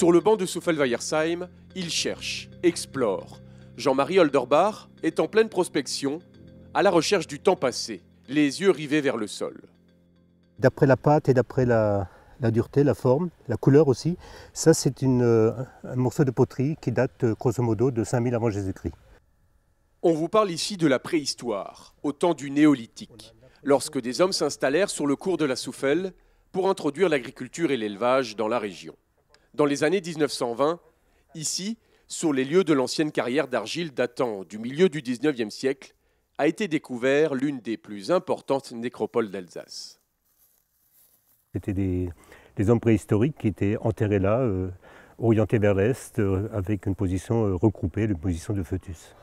Sur le banc de souffel il cherche, explore. Jean-Marie Holderbach est en pleine prospection, à la recherche du temps passé, les yeux rivés vers le sol. D'après la pâte et d'après la, la, dureté, la forme, la couleur aussi, ça c'est euh, un morceau de poterie qui date euh, grosso modo de 5000 avant Jésus-Christ. On vous parle ici de la préhistoire, au temps du néolithique, lorsque des hommes s'installèrent sur le cours de la Souffel pour introduire l'agriculture et l'élevage dans la région dans les années 1920, ici, sur les lieux de l'ancienne carrière d'argile datant du milieu du XIXe siècle, a été découvert l'une des plus importantes nécropoles d'Alsace. C'était des, hommes préhistoriques qui étaient enterrés là, euh, orientés vers l'est, euh, avec une position euh, recroupée, une position de foetus.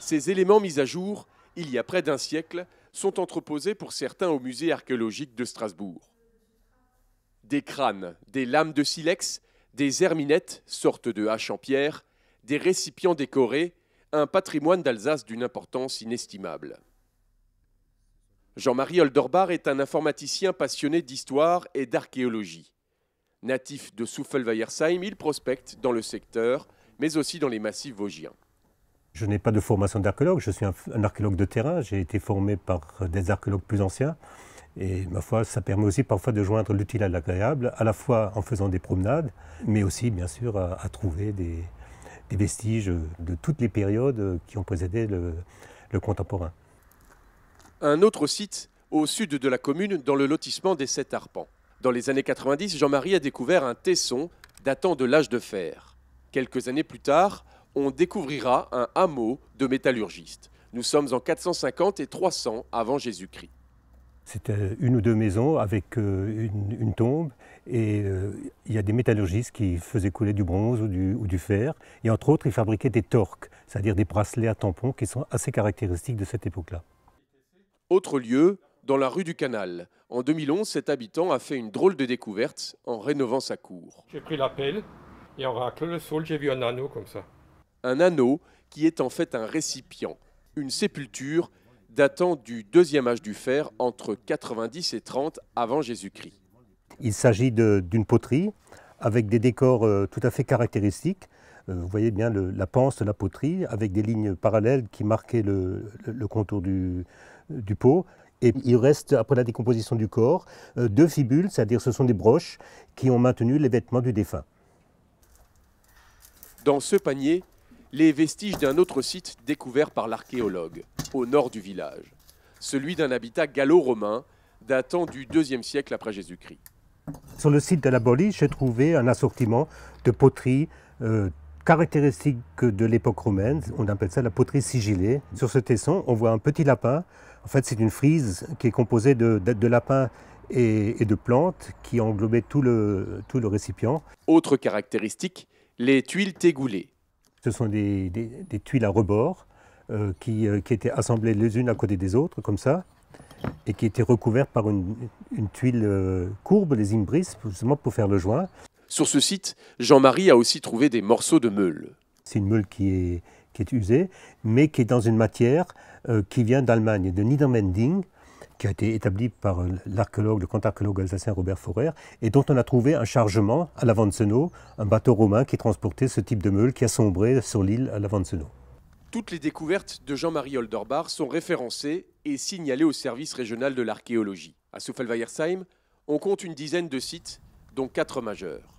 Ces éléments mis à jour, il y a près d'un siècle, sont entreposés pour certains au musée archéologique de Strasbourg des crânes, des lames de silex, des herminettes, sortes de haches en pierre, des récipients décorés, un patrimoine d'Alsace d'une importance inestimable. Jean-Marie Oldorbar est un informaticien passionné d'histoire et d'archéologie. Natif de Souffelweyersheim, il prospecte dans le secteur, mais aussi dans les massifs vosgiens. Je n'ai pas de formation d'archéologue, je suis un, archéologue de terrain. J'ai été formé par des archéologues plus anciens. Et ma foi, ça permet aussi parfois de joindre l'utile à l'agréable, à la fois en faisant des promenades, mais aussi bien sûr à, trouver des, vestiges de toutes les périodes qui ont précédé le, contemporain. Un autre site au sud de la commune, dans le lotissement des Sept Arpents. Dans les années 90, Jean-Marie a découvert un tesson datant de l'âge de fer. Quelques années plus tard, on découvrira un hameau de métallurgistes. Nous sommes en 450 et 300 avant Jésus-Christ. C'était euh, une ou deux maisons avec euh, une, tombe et euh, il y a des métallurgistes qui faisaient couler du bronze ou du, ou du fer. Et entre autres, ils fabriquaient des torques, c'est-à-dire des bracelets à tampons qui sont assez caractéristiques de cette époque-là. Autre lieu, dans la rue du Canal. En 2011, cet habitant a fait une drôle de découverte en rénovant sa cour. J'ai pris la pelle et en raclant le sol, j'ai vu un anneau comme ça. Un anneau qui est en fait un récipient, une sépulture datant du deuxième âge du fer entre 90 et 30 avant Jésus-Christ. Il s'agit d'une poterie avec des décors euh, tout à fait caractéristiques. Euh, vous voyez bien la panse de la poterie avec des lignes parallèles qui marquaient le, contour du, du pot. Et il reste, après la décomposition du corps, euh, deux fibules, c'est-à-dire ce sont des broches qui ont maintenu les vêtements du défunt. Dans ce panier, les vestiges d'un autre site découvert par l'archéologue, au nord du village, celui d'un habitat gallo-romain datant du IIe siècle après Jésus-Christ. Sur le site de la Bolie, j'ai trouvé un assortiment de poteries euh, caractéristiques de l'époque romaine. On appelle ça la poterie sigillée. Sur ce tesson, on voit un petit lapin. En fait, c'est une frise qui est composée de, lapins et, de plantes qui englobaient tout le, tout le récipient. Autre caractéristique, les tuiles tégoulées ce sont des, tuiles à rebord euh, euh, qui, étaient assemblées les unes à côté des autres, comme ça, et qui étaient recouvertes par une, tuile euh, courbe, les imbris, justement pour faire le joint. Sur ce site, Jean-Marie a aussi trouvé des morceaux de meule. C'est une meule qui est, qui est usée, mais qui est dans une matière qui vient d'Allemagne, de Niedermending, qui a été établi par l'archéologue, le archéologue alsacien Robert Forer, et dont on a trouvé un chargement à Senot, un bateau romain qui transportait ce type de meule qui a sombré sur l'île à Senot. Toutes les découvertes de Jean-Marie Olderbar sont référencées et signalées au service régional de l'archéologie. À Souffelweyersheim, on compte une dizaine de sites, dont quatre majeurs.